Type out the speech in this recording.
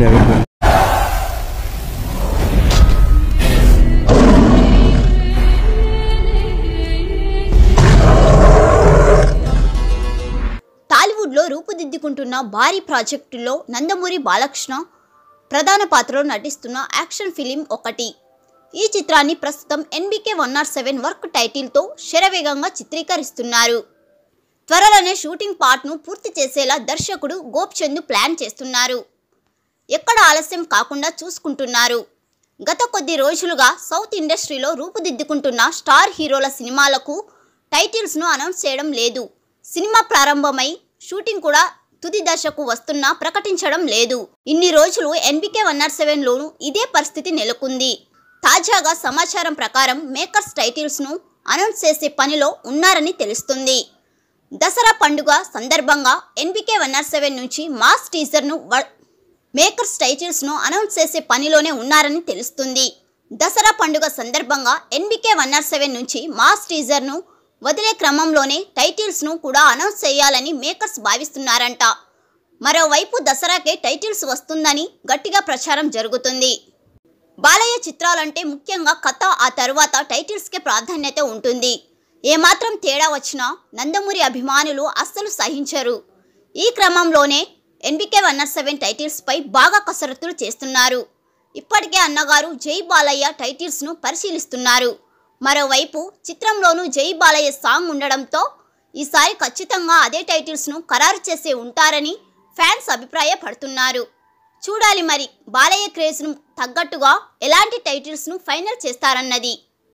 never టాలీవుడ్లో రూపుదిద్దుకుంటున్న భారీ ప్రాజెక్టులో నందమూరి బాలకృష్ణ ప్రధాన పాత్రలో నటిస్తున్న యాక్షన్ ఫిలిం ఒకటి ఈ చిత్రాన్ని ప్రస్తుతం NBK one R seven work టైటిల్తో శరవేగంగా చిత్రీకరిస్తున్నారు త్వరలోనే షూటింగ్ పార్ట్ను పూర్తి చేసేలా దర్శకుడు గోప్చంద్ ప్లాన్ చేస్తున్నారు ఎక్కడ ఆలస్యం కాకుండా చూసుకుంటున్నారు గత కొద్ది రోజులుగా సౌత్ ఇండస్ట్రీలో రూపుదిద్దుకుంటున్న స్టార్ హీరోల సినిమాలకు టైటిల్స్ను అనౌన్స్ చేయడం లేదు సినిమా ప్రారంభమై షూటింగ్ కూడా తుది దశకు వస్తున్నా ప్రకటించడం లేదు ఇన్ని రోజులు ఎన్బికే వన్ ఆర్ సెవెన్లోనూ ఇదే పరిస్థితి నెలకొంది తాజాగా సమాచారం ప్రకారం మేకర్స్ టైటిల్స్ను అనౌన్స్ చేసే పనిలో ఉన్నారని తెలుస్తుంది దసరా పండుగ సందర్భంగా ఎన్బికే వన్ ఆర్ సెవెన్ నుంచి మాస్ టీజర్ను మేకర్స్ టైటిల్స్ను అనౌన్స్ చేసే పనిలోనే ఉన్నారని తెలుస్తుంది దసరా పండుగ సందర్భంగా ఎన్బికే వన్ ఆర్ సెవెన్ నుంచి మాస్ టీజర్ను వదిలే క్రమంలోనే టైటిల్స్ను కూడా అనౌన్స్ చేయాలని మేకర్స్ భావిస్తున్నారంట మరోవైపు దసరాకే టైటిల్స్ వస్తుందని గట్టిగా ప్రచారం జరుగుతుంది బాలయ్య చిత్రాలంటే ముఖ్యంగా కథ ఆ తర్వాత టైటిల్స్కే ప్రాధాన్యత ఉంటుంది ఏమాత్రం తేడా వచ్చినా నందమూరి అభిమానులు అస్సలు సహించరు ఈ క్రమంలోనే ఎన్బికే వన్ సెవెన్ టైటిల్స్పై బాగా కసరత్తులు చేస్తున్నారు ఇప్పటికే అన్నగారు జై బాలయ్య టైటిల్స్ను పరిశీలిస్తున్నారు మరోవైపు చిత్రంలోనూ జై బాలయ్య సాంగ్ ఉండడంతో ఈసారి ఖచ్చితంగా అదే టైటిల్స్ను ఖరారు చేసే ఉంటారని ఫ్యాన్స్ అభిప్రాయపడుతున్నారు చూడాలి మరి బాలయ్య క్రేజ్ను తగ్గట్టుగా ఎలాంటి టైటిల్స్ను ఫైనల్ చేస్తారన్నది